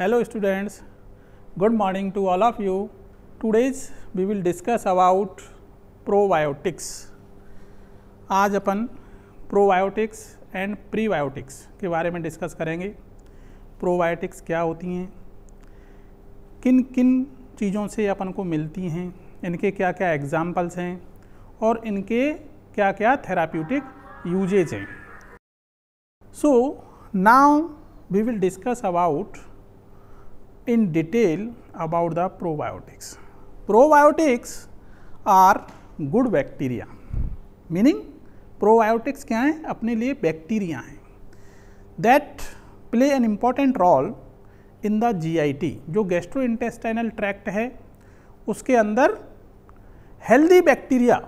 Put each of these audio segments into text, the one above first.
hello students good morning to all of you today's we will discuss about probiotics आज अपन probiotics and prebiotics के बारे में discuss करेंगे probiotics क्या होती हैं किन किन चीज़ों से अपन को मिलती हैं इनके क्या क्या एग्ज़ाम्पल्स हैं और इनके क्या क्या थेराप्यूटिक यूजेज हैं so now we will discuss about in detail about the probiotics. Probiotics are good bacteria, meaning probiotics kya हैं apne liye bacteria हैं that play an important role in the GIT jo gastrointestinal tract hai uske andar healthy bacteria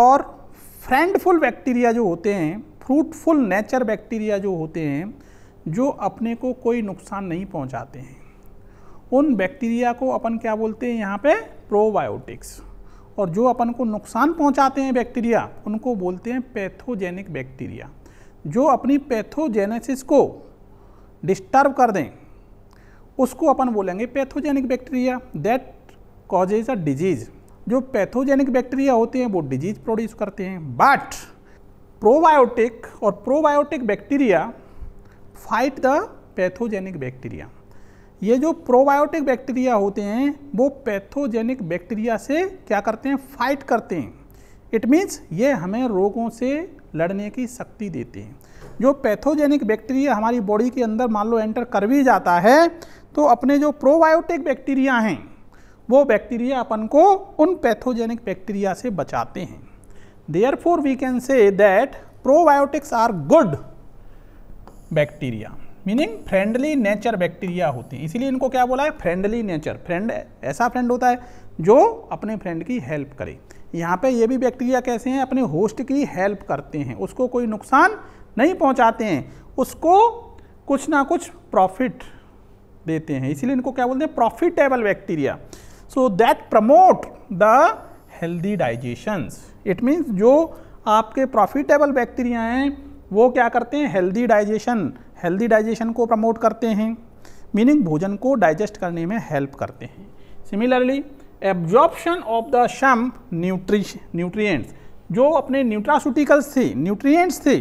और friendful bacteria jo hote hain fruitful nature bacteria jo hote hain जो अपने को कोई नुकसान नहीं पहुंचाते हैं उन बैक्टीरिया को अपन क्या बोलते हैं यहाँ पे प्रोबायोटिक्स और जो अपन को नुकसान पहुँचाते हैं बैक्टीरिया उनको बोलते हैं पैथोजेनिक बैक्टीरिया जो अपनी पैथोजेनेसिस को डिस्टर्ब कर दें उसको अपन बोलेंगे pathogenic bacteria that causes a disease जो पैथोजेनिक बैक्टीरिया होते हैं वो डिजीज प्रोड्यूस करते हैं बट प्रोबायोटिक और probiotic bacteria fight the pathogenic bacteria ये जो प्रोबायोटिक बैक्टीरिया होते हैं वो पैथोजेनिक बैक्टीरिया से क्या करते हैं फाइट करते हैं इट मीन्स ये हमें रोगों से लड़ने की शक्ति देते हैं जो पैथोजेनिक बैक्टीरिया हमारी बॉडी के अंदर मान लो एंटर कर भी जाता है तो अपने जो प्रोबायोटिक बैक्टीरिया हैं वो बैक्टीरिया अपन को उन पैथोजेनिक बैक्टीरिया से बचाते हैं therefore we can say that probiotics are good bacteria meaning friendly nature bacteria होते हैं इसीलिए इनको क्या बोला है फ्रेंडली नेचर फ्रेंड ऐसा फ्रेंड होता है जो अपने फ्रेंड की हेल्प करे यहाँ पे ये भी बैक्टीरिया कैसे हैं अपने होस्ट की हेल्प करते हैं उसको कोई नुकसान नहीं पहुँचाते हैं उसको कुछ ना कुछ प्रॉफिट देते हैं इसीलिए इनको क्या बोलते हैं profitable bacteria so that promote the healthy digestions it means जो आपके प्रॉफिटेबल बैक्टीरिया हैं वो क्या करते हैं हेल्दी डाइजेशन हेल्दी डाइजेशन को प्रमोट करते हैं मीनिंग भोजन को डाइजेस्ट करने में हेल्प करते हैं सिमिलरली एब्जॉर्प्शन ऑफ द शम न्यूट्रिश न्यूट्रियट्स जो अपने न्यूट्रासूटिकल्स थे न्यूट्रियट्स थे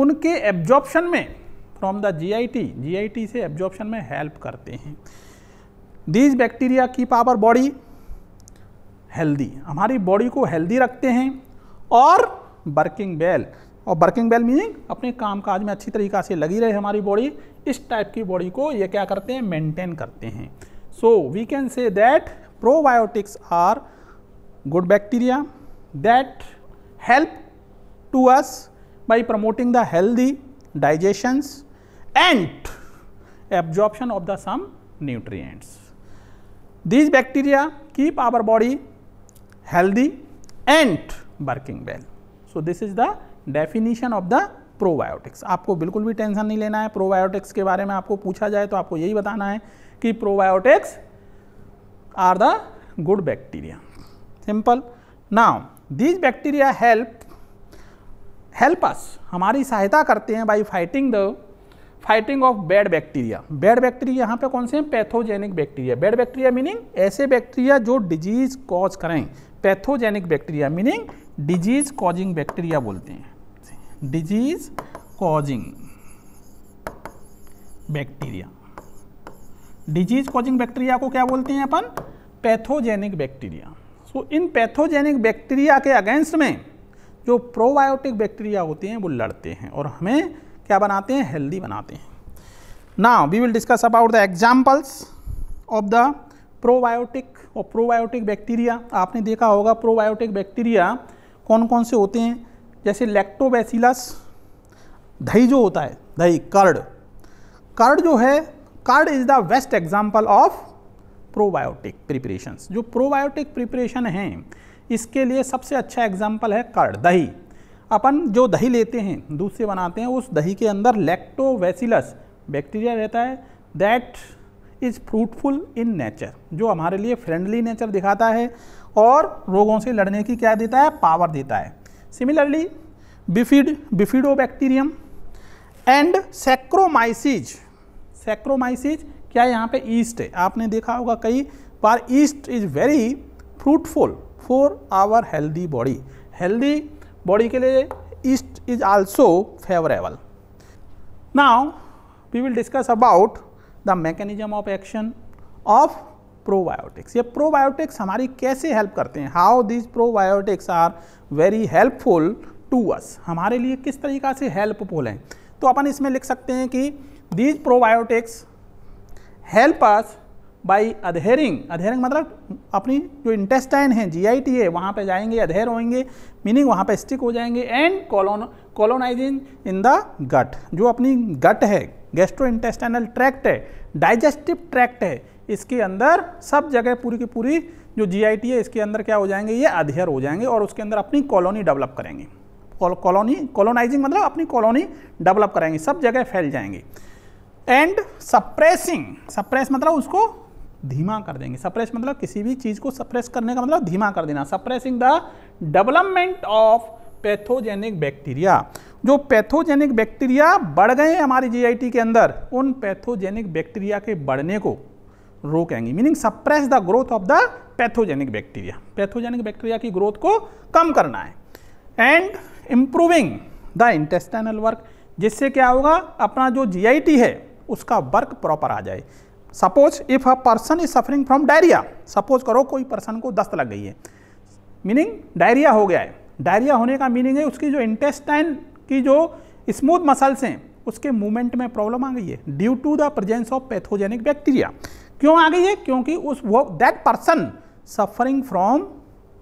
उनके एब्जॉर्प्शन में फ्रॉम द जीआईटी जीआईटी से एब्जॉर्प्शन में हेल्प करते हैं these bacteria keep our body healthy हमारी बॉडी को हेल्दी रखते हैं और वर्किंग बेल well. और वर्किंग बेल मीनिंग अपने काम काज में अच्छी तरीका से लगी रहे हमारी बॉडी इस टाइप की बॉडी को ये क्या करते हैं मेंटेन करते हैं so we can say that probiotics are good bacteria that help to us by promoting the healthy digestions and absorption of the some nutrients these bacteria keep our body healthy and working well so this is the definition of the probiotics आपको बिल्कुल भी tension नहीं लेना है probiotics के बारे में आपको पूछा जाए तो आपको यही बताना है कि probiotics are the good bacteria simple now these bacteria help help us हमारी सहायता करते हैं by fighting the fighting of bad bacteria bad bacteria यहाँ पे कौन से हैं pathogenic bacteria bad bacteria meaning ऐसे बैक्टीरिया जो डिजीज कॉज करें pathogenic bacteria meaning disease causing bacteria बोलते हैं disease causing bacteria disease causing bacteria को क्या बोलते हैं अपन पैथोजेनिक बैक्टीरिया सो इन पैथोजेनिक बैक्टीरिया के अगेंस्ट में जो प्रोबायोटिक बैक्टीरिया होते हैं वो लड़ते हैं और हमें क्या बनाते हैं हेल्दी बनाते हैं now we will discuss about the examples of the probiotic और प्रोबायोटिक बैक्टीरिया आपने देखा होगा प्रोबायोटिक बैक्टीरिया कौन कौन से होते हैं जैसे लैक्टोबैसिलस दही जो होता है दही कर्ड कर्ड जो है curd is the best example of probiotic preparation जो प्रोबायोटिक प्रिपरेशन हैं इसके लिए सबसे अच्छा एग्जाम्पल है कर्ड दही अपन जो दही लेते हैं दूध से बनाते हैं उस दही के अंदर लैक्टोवैसिलस बैक्टीरिया रहता है that is fruitful in nature जो हमारे लिए फ्रेंडली नेचर दिखाता है और रोगों से लड़ने की क्या देता है पावर देता है Similarly, bifid, bifidobacterium and saccharomyces saccharomyces क्या यहाँ पे ईस्ट है आपने देखा होगा कई बार yeast is very fruitful for our healthy body healthy body के लिए yeast is also favourable now we will discuss about the mechanism of action of probiotics ये प्रोबायोटिक्स हमारी कैसे हेल्प करते हैं how these probiotics are very helpful to us हमारे लिए किस तरीक़ा से हेल्पफुल हैं तो अपन इसमें लिख सकते हैं कि these probiotics help us by adhering adhering मतलब अपनी जो इंटेस्टाइन है जी आई टी है वहाँ पर जाएंगे अधेर होंगे मीनिंग वहाँ पर स्टिक हो जाएंगे and colon colonising in the gut जो अपनी गट है गेस्ट्रो इंटेस्टाइनल ट्रैक्ट है डाइजेस्टिव ट्रैक्ट है इसके अंदर सब जगह पूरी की पूरी जो जीआईटी है इसके अंदर क्या हो जाएंगे ये अधेयर हो जाएंगे और उसके अंदर अपनी कॉलोनी डेवलप करेंगे कॉलोनी कॉलोनाइजिंग मतलब अपनी कॉलोनी डेवलप करेंगे सब जगह फैल जाएंगे एंड सप्रेसिंग सप्रेस मतलब उसको धीमा कर देंगे सप्रेस मतलब किसी भी चीज़ को सप्रेस करने का मतलब धीमा कर देना suppressing the development of pathogenic bacteria जो पैथोजेनिक बैक्टीरिया बढ़ गए हमारी जीआईटी के अंदर उन पैथोजेनिक बैक्टीरिया के बढ़ने को रोकेंगी meaning suppress the growth of the pathogenic bacteria pathogenic bacteria की ग्रोथ को कम करना है and improving the intestinal work जिससे क्या होगा अपना जो जी है उसका वर्क प्रॉपर आ जाए suppose if a person is suffering from diarrhoea suppose करो कोई पर्सन को दस्त लग गई है मीनिंग डायरिया हो गया है डायरिया होने का मीनिंग है उसकी जो इंटेस्टाइन की जो स्मूथ मसल्स हैं उसके मूवमेंट में प्रॉब्लम आ गई है due to the presence of pathogenic bacteria क्यों आ गई है क्योंकि उस वो that person suffering from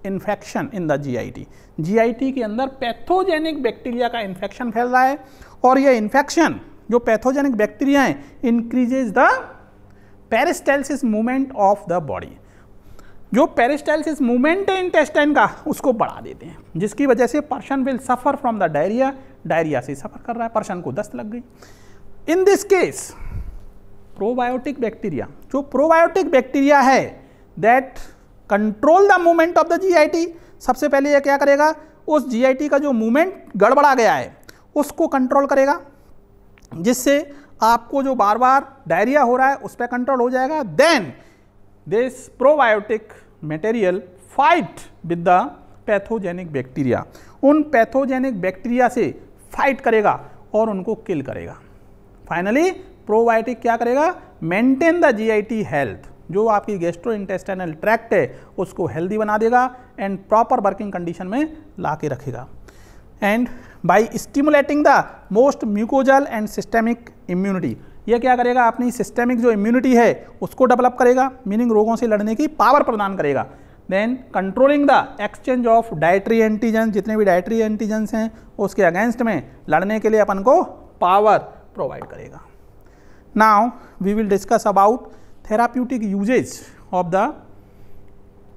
infection in the GIT GIT के अंदर पैथोजेनिक बैक्टीरिया का इन्फेक्शन फैल रहा है और ये इन्फेक्शन जो पैथोजेनिक बैक्टीरिया है increases the peristalsis movement of the body जो पेरिस्टाइलिस मूवमेंट है इंटेस्टाइन का उसको बढ़ा देते हैं जिसकी वजह से person will suffer from the diarrhoea diarrhoea से सफ़र कर रहा है पर्सन को दस्त लग गई in this case probiotic bacteria जो प्रोबायोटिक बैक्टीरिया है that control the movement of the GIT सबसे पहले यह क्या करेगा उस जीआईटी का जो मूवमेंट गड़बड़ा गया है उसको कंट्रोल करेगा जिससे आपको जो बार बार डायरिया हो रहा है उस पर कंट्रोल हो जाएगा then this probiotic material fight with the pathogenic bacteria उन पैथोजेनिक बैक्टीरिया से फाइट करेगा और उनको किल करेगा फाइनली प्रोबायोटिक क्या करेगा मेंटेन द जीआईटी हेल्थ जो आपकी गेस्ट्रो इंटेस्टाइनल ट्रैक्ट है उसको हेल्दी बना देगा एंड प्रॉपर वर्किंग कंडीशन में ला के रखेगा and by stimulating the most mucosal and systemic immunity यह क्या करेगा अपनी सिस्टेमिक जो इम्यूनिटी है उसको डेवलप करेगा मीनिंग रोगों से लड़ने की पावर प्रदान करेगा then controlling the exchange of dietary antigen जितने भी डायट्री एंटीजन्स हैं उसके अगेंस्ट में लड़ने के लिए अपन को पावर प्रोवाइड करेगा Now, we will discuss about therapeutic usage of the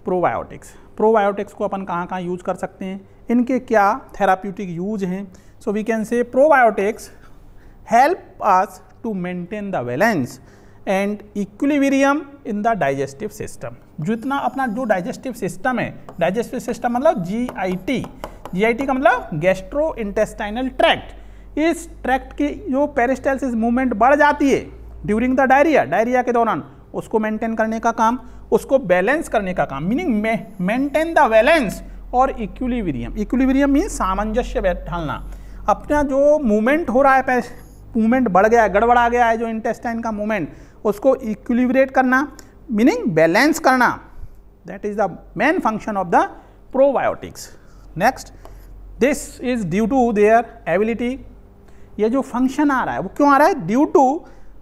probiotics. Probiotics को अपन कहाँ कहाँ यूज कर सकते हैं इनके क्या थेराप्यूटिक यूज हैं so we can say probiotics help us to maintain the balance and equilibrium in the digestive system जितना अपना जो डाइजेस्टिव सिस्टम है डाइजेस्टिव सिस्टम मतलब G I T G I T का मतलब गैस्ट्रो इंटेस्टाइनल ट्रैक्ट इस tract की जो पेरिस्टाइलिस मूवमेंट बढ़ जाती है ड्यूरिंग द डायरिया डायरिया के दौरान उसको मेंटेन करने का काम उसको बैलेंस करने का काम मीनिंग मेंटेन द बैलेंस और इक्विलिब्रियम इक्विलिब्रियम मीन सामंजस्य बैठालना अपना जो मूवमेंट हो रहा है मूवमेंट बढ़ गया है गड़बड़ा गया है जो इंटेस्टाइन का मूवमेंट उसको इक्विलिब्रेट करना मीनिंग बैलेंस करना that is the main function of the probiotics next this is due to their ability ये जो फंक्शन आ रहा है वो क्यों आ रहा है ड्यू टू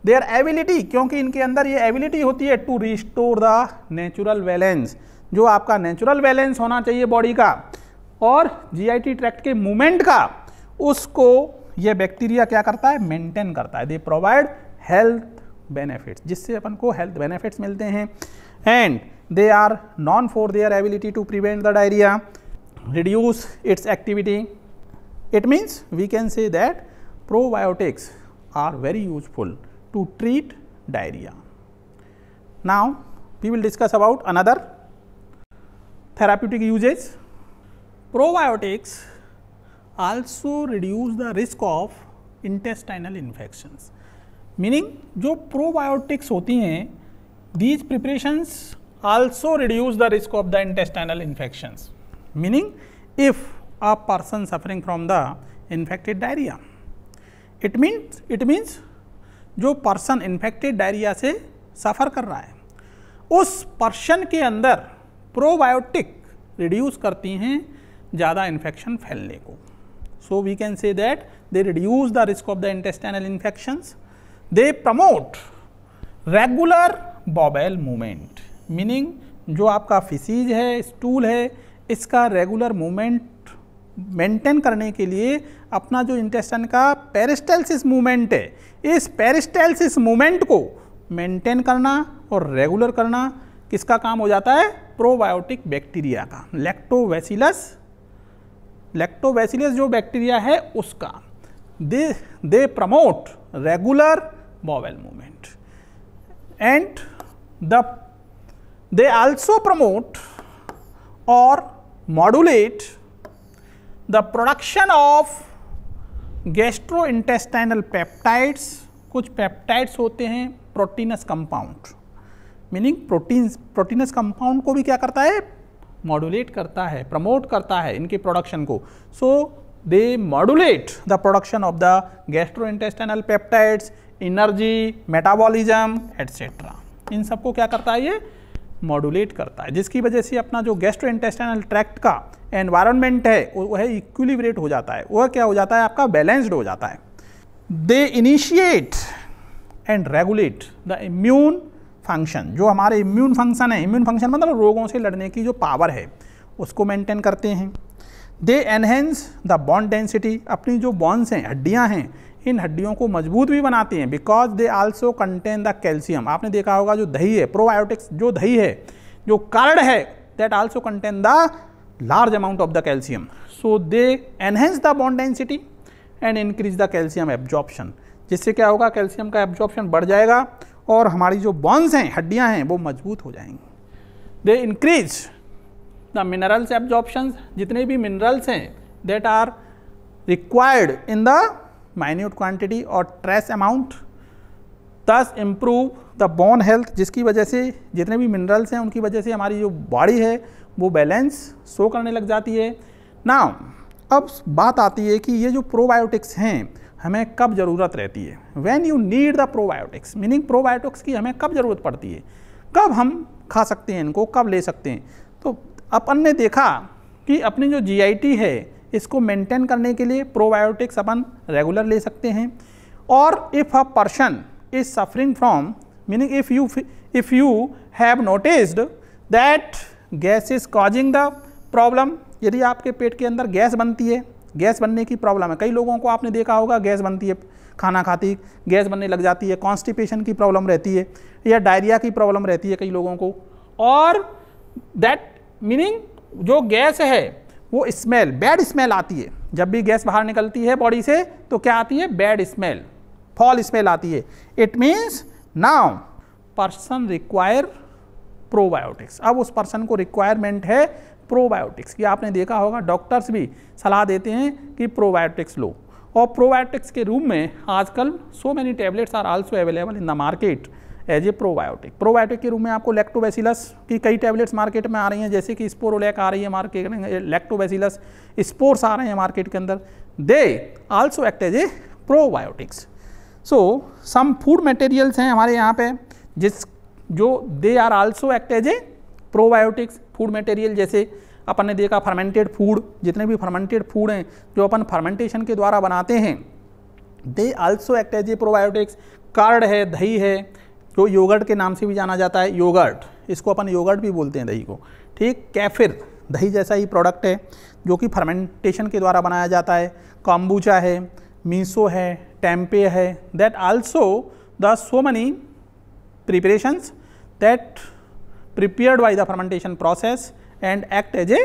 देयर एबिलिटी क्योंकि इनके अंदर ये एबिलिटी होती है to restore the natural balance जो आपका नेचुरल बैलेंस होना चाहिए बॉडी का और जीआईटी ट्रैक्ट के मूवमेंट का उसको ये बैक्टीरिया क्या करता है मेंटेन करता है दे प्रोवाइड हेल्थ बेनिफिट्स जिससे अपन को हेल्थ बेनिफिट्स मिलते हैं and they are known for their ability to prevent the diarrhoea reduce its activity it means we can say that probiotics are very useful to treat diarrhea. Now, we will discuss about another therapeutic usage. Probiotics also reduce the risk of intestinal infections. Meaning, jo probiotics hoti hain, these preparations also reduce the risk of the intestinal infections. Meaning, if a person suffering from the infected diarrhea. It means it means जो person infected diarrhoea से suffer कर रहा है उस person के अंदर probiotic reduce करती हैं ज़्यादा इन्फेक्शन फैलने को so we can say that they reduce the risk of the intestinal infections they promote regular bowel movement meaning जो आपका फिसीज है स्टूल है इसका रेगुलर मूवमेंट मेंटेन करने के लिए अपना जो इंटेस्टाइन का पेरिस्टाइलिस मूवमेंट है इस पेरिस्टाइलिस मूवमेंट को मेंटेन करना और रेगुलर करना किसका काम हो जाता है प्रोबायोटिक बैक्टीरिया का लैक्टोवैसिलस लैक्टोवैसिलस जो बैक्टीरिया है उसका they they promote regular bowel movement and the they also promote और modulate the production of gastrointestinal peptides कुछ peptides होते हैं proteinous compound meaning protein proteinous compound को भी क्या करता है मॉडुलेट करता है प्रमोट करता है इनके प्रोडक्शन को so they modulate the production of the gastrointestinal peptides energy metabolism etcetera इन सबको क्या करता है ये मॉडुलेट करता है जिसकी वजह से अपना जो गैस्ट्रो इंटेस्टाइनल ट्रैक्ट का एनवायरमेंट है वह इक्विलिब्रेट हो जाता है वह क्या हो जाता है आपका बैलेंस्ड हो जाता है they initiate and regulate the immune function जो हमारे इम्यून फंक्शन है इम्यून फंक्शन मतलब रोगों से लड़ने की जो पावर है उसको मेंटेन करते हैं they enhance the bond density अपनी जो बॉन्स हैं हड्डियाँ हैं इन हड्डियों को मजबूत भी बनाती हैं because they also contain the calcium आपने देखा होगा जो दही है प्रोबायोटिक्स जो दही है जो कार्ड है that also contain the large amount of the calcium so they enhance the bond density and increase the calcium absorption जिससे क्या होगा कैल्शियम का एब्जॉर्प्शन बढ़ जाएगा और हमारी जो बॉन्स हैं हड्डियाँ हैं वो मजबूत हो जाएंगी they increase the minerals absorption जितने भी मिनरल्स हैं that are required in the minute quantity और trace amount thus improve the bone health जिसकी वजह से जितने भी मिनरल्स हैं उनकी वजह से हमारी जो बॉडी है वो बैलेंस शो करने लग जाती है ना अब बात आती है कि ये जो प्रोबायोटिक्स हैं हमें कब ज़रूरत रहती है when you need the probiotics meaning probiotics की हमें कब ज़रूरत पड़ती है कब हम खा सकते हैं इनको कब ले सकते हैं तो अपन ने देखा कि अपनी जो जी है इसको मेंटेन करने के लिए प्रोबायोटिक्स अपन रेगुलर ले सकते हैं और if a person is suffering from meaning if you if you have noticed that gas is causing the problem यदि आपके पेट के अंदर गैस बनती है गैस बनने की प्रॉब्लम है कई लोगों को आपने देखा होगा गैस बनती है खाना खाती गैस बनने लग जाती है कॉन्स्टिपेशन की प्रॉब्लम रहती है या डायरिया की प्रॉब्लम रहती है कई लोगों को और दैट मीनिंग जो गैस है वो स्मेल बैड स्मेल आती है जब भी गैस बाहर निकलती है बॉडी से तो क्या आती है बैड स्मेल फॉल स्मेल आती है it means now person require probiotics अब उस पर्सन को रिक्वायरमेंट है प्रोबायोटिक्स कि आपने देखा होगा डॉक्टर्स भी सलाह देते हैं कि प्रोबायोटिक्स लो और प्रोबायोटिक्स के रूम में आजकल so many tablets are also available in the market as a probiotic probiotic के रूप में आपको लैक्टोबैसिलस की कई टैबलेट्स मार्केट में आ रही हैं जैसे कि स्पोरोलैक आ रही है मार्केट में लैक्टोबैसिलस स्पोर्स आ रहे हैं मार्केट के अंदर they also act as a probiotics so some food materials हैं हमारे यहाँ पे जिस जो they are also act as a probiotics food material जैसे अपन ने देखा फर्मेंटेड फूड जितने भी फर्मेंटेड फूड हैं जो अपन फर्मेंटेशन के द्वारा बनाते हैं they also act as a probiotics curd है दही है जो तो योगर्ट के नाम से भी जाना जाता है योगर्ट इसको अपन योगर्ट भी बोलते हैं दही को ठीक कैफिर दही जैसा ही प्रोडक्ट है जो कि फर्मेंटेशन के द्वारा बनाया जाता है काम्बूचा है मीसो है टेम्पे है that also the so many preparations that prepared by the fermentation process and act as a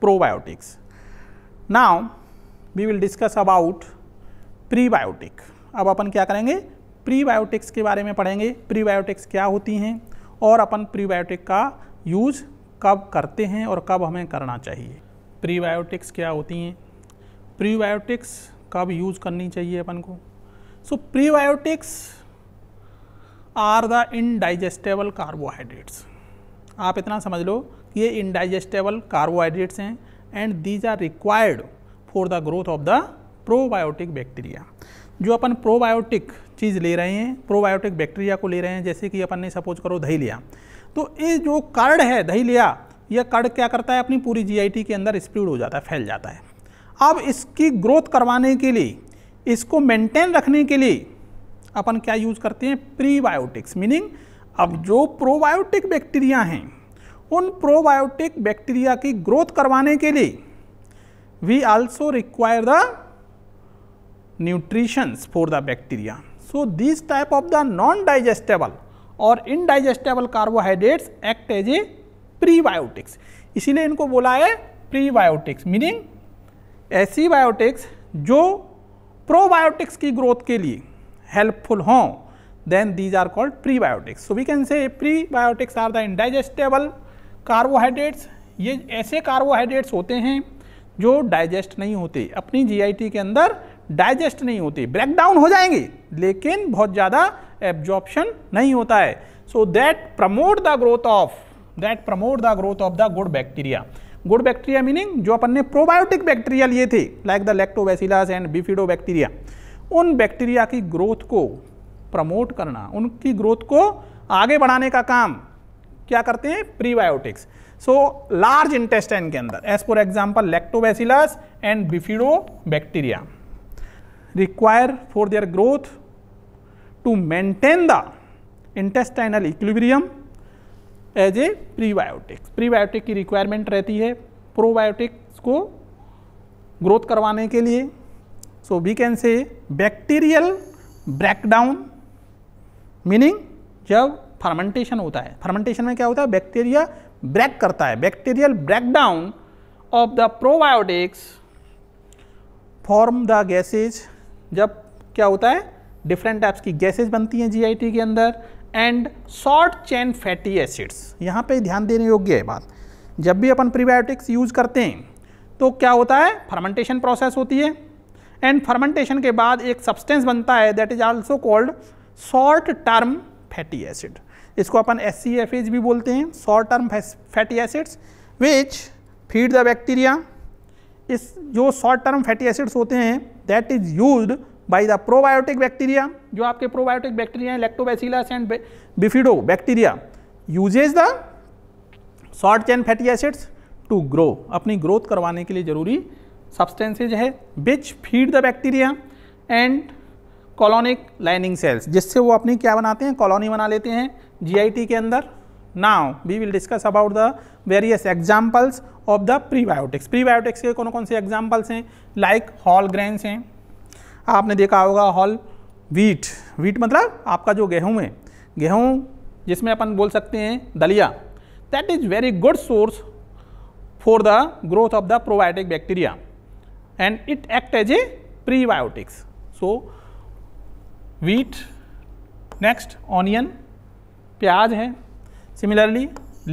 probiotics now we will discuss about prebiotic अब अपन क्या करेंगे प्रीबायोटिक्स के बारे में पढ़ेंगे प्रीबायोटिक्स क्या होती हैं और अपन प्रीबायोटिक का यूज़ कब करते हैं और कब हमें करना चाहिए प्रीबायोटिक्स क्या होती हैं प्रीबायोटिक्स कब यूज़ करनी चाहिए अपन को so prebiotics are the indigestible carbohydrates आप इतना समझ लो कि ये इनडाइजेस्टेबल कार्बोहाइड्रेट्स हैं and these are required for the growth of the probiotic bacteria जो अपन प्रोबायोटिक चीज़ ले रहे हैं प्रोबायोटिक बैक्टीरिया को ले रहे हैं जैसे कि अपन ने सपोज करो दही लिया तो ये जो कर्ड है दही लिया यह कर्ड क्या करता है अपनी पूरी जी के अंदर स्प्रूड हो जाता है फैल जाता है अब इसकी ग्रोथ करवाने के लिए इसको मेंटेन रखने के लिए अपन क्या यूज करते हैं प्रीबायोटिक्स मीनिंग अब जो प्रोबायोटिक बैक्टीरिया हैं उन प्रोबायोटिक बैक्टीरिया की ग्रोथ करवाने के लिए we also require the nutritions for the bacteria so this type of the non digestible और indigestible carbohydrates act as a prebiotics इसीलिए इनको बोला है प्रीबायोटिक्स मीनिंग ऐसी बायोटिक्स जो प्रोबायोटिक्स की ग्रोथ के लिए हेल्पफुल हों then these are called prebiotics so we can say prebiotics are the indigestible carbohydrates ये ऐसे कार्बोहाइड्रेट्स होते हैं जो डाइजेस्ट नहीं होते अपनी जीआईटी के अंदर डाइजेस्ट नहीं होती ब्रेक डाउन हो जाएंगी लेकिन बहुत ज़्यादा एब्जॉर्प्शन नहीं होता है so that promote the growth of that promote the growth of the good bacteria good bacteria meaning जो अपन ने प्रोबायोटिक बैक्टीरिया लिए थे like the lactobacillus and bifidobacteria उन बैक्टीरिया की ग्रोथ को प्रमोट करना उनकी ग्रोथ को आगे बढ़ाने का काम क्या करते हैं प्रीबायोटिक्स सो लार्ज इंटेस्टाइन के अंदर as for example lactobacillus and bifidobacteria require for their growth to maintain the intestinal equilibrium as a prebiotics prebiotic की रिक्वायरमेंट रहती है प्रोबायोटिक्स को ग्रोथ करवाने के लिए so we can say bacterial breakdown meaning जब फर्मेंटेशन होता है फर्मेंटेशन में क्या होता है बैक्टीरिया ब्रेक करता है bacterial breakdown of the probiotics form the gases जब क्या होता है डिफरेंट टाइप्स की गैसेज बनती हैं जी के अंदर and short chain fatty acids यहाँ पर ध्यान देने योग्य है बात जब भी अपन प्रीबायोटिक्स यूज करते हैं तो क्या होता है फर्मेंटेशन प्रोसेस होती है एंड फर्मेंटेशन के बाद एक सब्सटेंस बनता है that is also called short term fatty acid इसको अपन एस भी बोलते हैं short term fatty acids which feed the bacteria इस जो शॉर्ट टर्म फैटी एसिड्स होते हैं that is use by the probiotic bacteria जो आपके प्रोबायोटिक बैक्टीरिया हैं lactobacillus and bifidobacteria uses the short chain fatty acids to grow अपनी ग्रोथ करवाने के लिए जरूरी सब्सटेंसेज है which feed the bacteria and colonic lining cells जिससे वो अपनी क्या बनाते हैं कॉलोनी बना लेते हैं टी के अंदर now we will discuss about the various examples of the prebiotics prebiotics के कौन कौन से एग्जाम्पल्स हैं लाइक हॉल ग्रेन्स हैं आपने देखा होगा हॉल वीट वीट मतलब आपका जो गेहूँ है गेहूँ जिसमें अपन बोल सकते हैं दलिया that is very good source for the growth of the probiotic bacteria and it act as a prebiotics so wheat next onion प्याज है सिमिलरली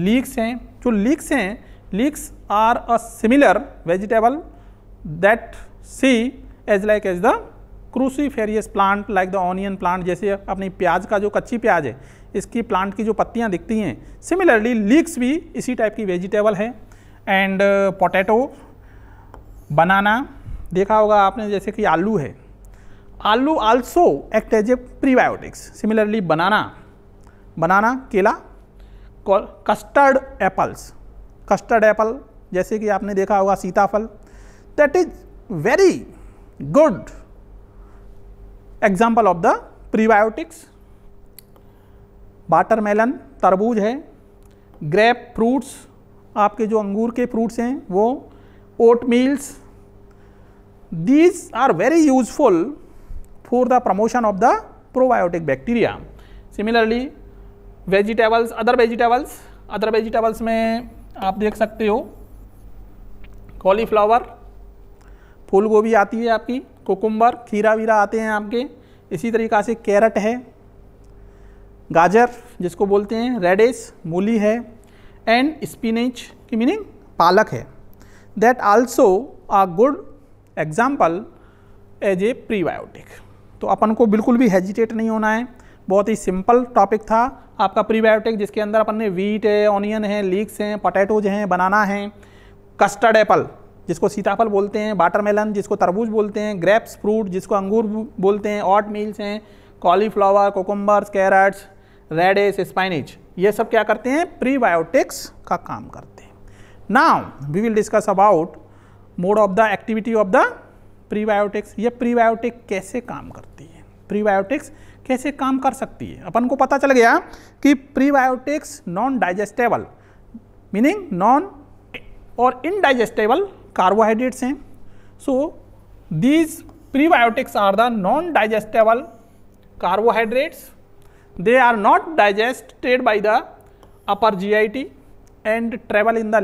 लीक्स हैं जो लीक्स हैं leeks are a similar vegetable that see as like as the cruciferous plant like the onion plant जैसे अपनी प्याज का जो कच्ची प्याज है इसकी प्लांट की जो पत्तियाँ दिखती हैं सिमिलरली लीक्स भी इसी टाइप की वेजिटेबल है एंड पोटैटो बनाना देखा होगा आपने जैसे कि आलू है आलू also act as a prebiotics similarly banana banana केला कस्टर्ड एप्पल्स कस्टर्ड एप्पल जैसे कि आपने देखा होगा सीताफल that is very good example of the prebiotics watermelon तरबूज है ग्रेप फ्रूट्स आपके जो अंगूर के फ्रूट्स हैं वो oat meals these are very useful for the promotion of the probiotic bacteria similarly vegetables other vegetables other vegetables में आप देख सकते हो कॉलीफ्लावर फूल गोभी आती है आपकी कोकुम्बर खीरा वीरा आते हैं आपके इसी तरीक़ा से कैरेट है गाजर जिसको बोलते हैं रेडिस मूली है एंड स्पिनच की मीनिंग पालक है that also a good example as a prebiotic तो अपन को बिल्कुल भी हेजिटेट नहीं होना है बहुत ही सिंपल टॉपिक था आपका प्रीबायोटिक जिसके अंदर अपन ने वीट है ऑनियन है लीक्स हैं पोटैटोज हैं बनाना है कस्टर्ड एप्पल जिसको सीताफल बोलते हैं वाटरमेलन जिसको तरबूज बोलते हैं ग्रेप्स फ्रूट जिसको अंगूर बोलते हैं ऑट मील्स हैं cauliflower cucumbers carrots radish spinach ये सब क्या करते हैं प्रीबायोटिक्स का काम करते हैं now we will discuss about mode of the activity of the prebiotics ये प्रीबायोटिक कैसे काम करती है प्रीबायोटिक्स कैसे काम कर सकती है अपन को पता चल गया कि prebiotics non digestible meaning non और इनडाइजेस्टेबल कार्बोहाइड्रेट्स हैं so these prebiotics are the non digestible carbohydrates they are not digested by the upper GIT and travel in the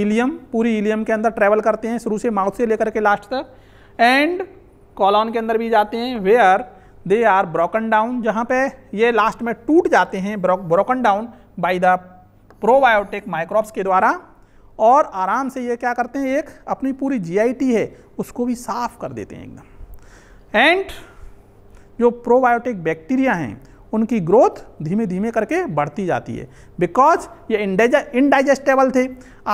ileum पूरी इलियम के अंदर ट्रेवल करते हैं शुरू से माउथ से लेकर के लास्ट तक एंड कॉलोन के अंदर भी जाते हैं where they are broken down जहाँ पे ये लास्ट में टूट जाते हैं broken down by the probiotic microbes के द्वारा और आराम से ये क्या करते हैं एक अपनी पूरी जीआईटी है उसको भी साफ कर देते हैं एकदम एंड जो प्रोबायोटिक बैक्टीरिया हैं उनकी ग्रोथ धीमे धीमे करके बढ़ती जाती है बिकॉज ये इनडाइजेस्टेबल थे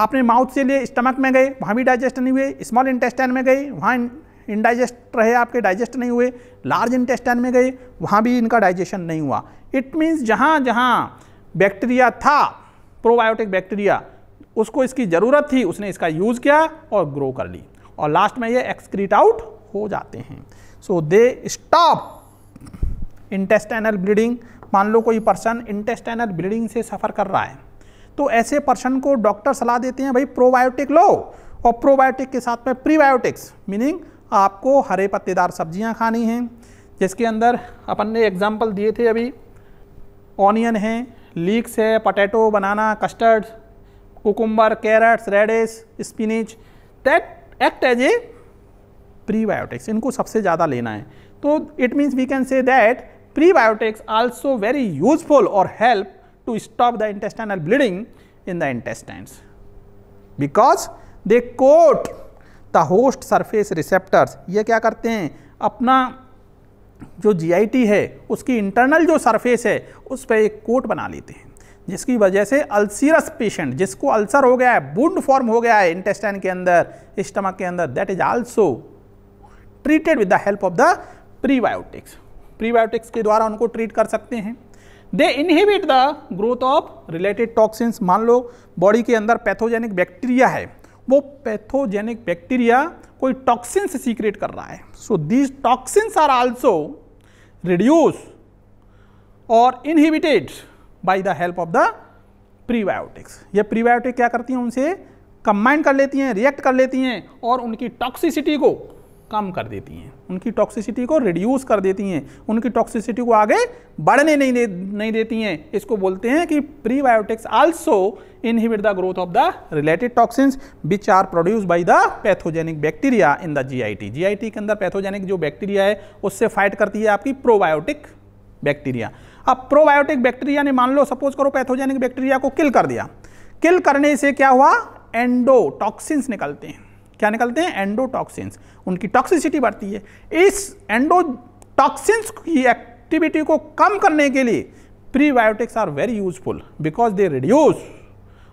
आपने माउथ से लिए स्टमक में गए वहाँ भी डाइजेस्ट नहीं हुए स्मॉल इंटेस्टाइन में गए वहाँ इनडाइजेस्ट रहे आपके डाइजेस्ट नहीं हुए लार्ज इंटेस्टाइन में गए वहाँ भी इनका डाइजेशन नहीं हुआ इट मीन्स जहाँ जहाँ बैक्टीरिया था प्रोबायोटिक बैक्टीरिया उसको इसकी ज़रूरत थी उसने इसका यूज़ किया और ग्रो कर ली और लास्ट में ये एक्सक्रीट आउट हो जाते हैं so they stop intestinal bleeding मान लो कोई पर्सन इंटेस्टाइनल ब्लीडिंग से सफ़र कर रहा है तो ऐसे पर्सन को डॉक्टर सलाह देते हैं भाई प्रोबायोटिक लो और प्रोबायोटिक के साथ में प्रीबायोटिक्स मीनिंग आपको हरे पत्तेदार सब्जियां खानी हैं जिसके अंदर अपन ने एग्ज़ाम्पल दिए थे अभी ऑनियन है लीक्स है potato banana custard cucumber carrots radish spinach that act as a prebiotics इनको सबसे ज़्यादा लेना है तो it means we can say that prebiotics also very useful और help to stop the intestinal bleeding in the intestines because they coat the host surface receptors ये क्या करते हैं अपना जो जी है उसकी इंटरनल जो सरफेस है उस पर एक कोट बना लेते हैं जिसकी वजह से अल्सरस पेशेंट जिसको अल्सर हो गया है बुंड फॉर्म हो गया है इंटेस्टाइन के अंदर स्टमक के अंदर that is also treated with the help of the prebiotics prebiotics के द्वारा उनको ट्रीट कर सकते हैं they inhibit the growth of related toxins मान लो बॉडी के अंदर पैथोजेनिक बैक्टीरिया है वो पैथोजेनिक बैक्टीरिया कोई टॉक्सिन से सीक्रेट कर रहा है so these toxins are also reduce और inhibited by the help of the prebiotics ये प्रीबायोटिक क्या करती हैं उनसे कंबाइन कर लेती हैं रिएक्ट कर लेती हैं और उनकी टॉक्सिसिटी को कम कर देती हैं उनकी टॉक्सिसिटी को रिड्यूस कर देती हैं उनकी टॉक्सिसिटी को आगे बढ़ने नहीं दे नहीं देती हैं इसको बोलते हैं कि prebiotics also inhibit the growth of the related toxins which are produce by the pathogenic bacteria in the G I के अंदर पैथोजेनिक जो बैक्टीरिया है उससे फाइट करती है आपकी प्रोबायोटिक बैक्टीरिया अब प्रोबायोटिक बैक्टीरिया ने मान लो सपोज करो पैथोजेनिक बैक्टीरिया को किल कर दिया किल करने से क्या हुआ एंडोटॉक्सिन्स निकलते हैं क्या निकलते हैं एंडोटॉक्सिन्स उनकी टॉक्सिसिटी बढ़ती है इस एंडोटॉक्सिन्स की एक्टिविटी को कम करने के लिए prebiotics are very useful because they reduce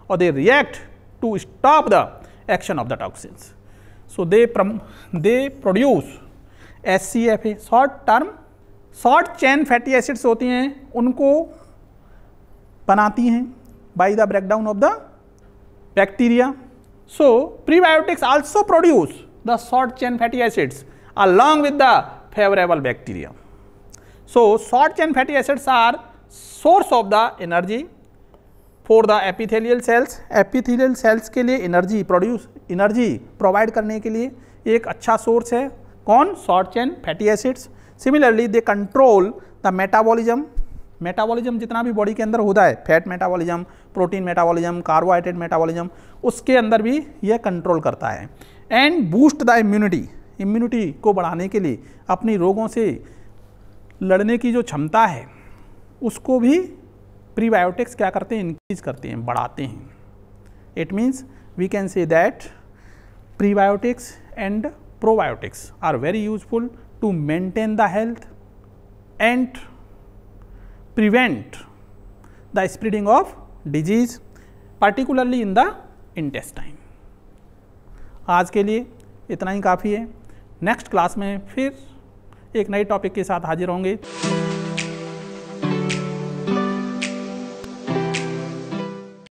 और they react to stop the action of the toxins so they they produce S C F A short term short chain fatty acids होती हैं उनको बनाती हैं by the breakdown of the bacteria So, prebiotics also produce the short chain fatty acids along with the favorable bacteria. So, short chain fatty acids are source of the energy for the epithelial cells epithelial cells ke liye energy produce energy provide karne ke liye ek acha source hai kon short chain fatty acids similarly they control the metabolism metabolism जितना भी body के अंदर होता है fat metabolism protein metabolism carbohydrate metabolism उसके अंदर भी यह कंट्रोल करता है and boost the immunity immunity को बढ़ाने के लिए अपनी रोगों से लड़ने की जो क्षमता है उसको भी प्रीबायोटिक्स क्या करते हैं इंक्रीज करते हैं बढ़ाते हैं it means we can say that prebiotics and probiotics are very useful to maintain the health and prevent the spreading of disease particularly in the intestine. आज के लिए इतना ही काफ़ी है नेक्स्ट क्लास में फिर एक नए टॉपिक के साथ हाजिर होंगे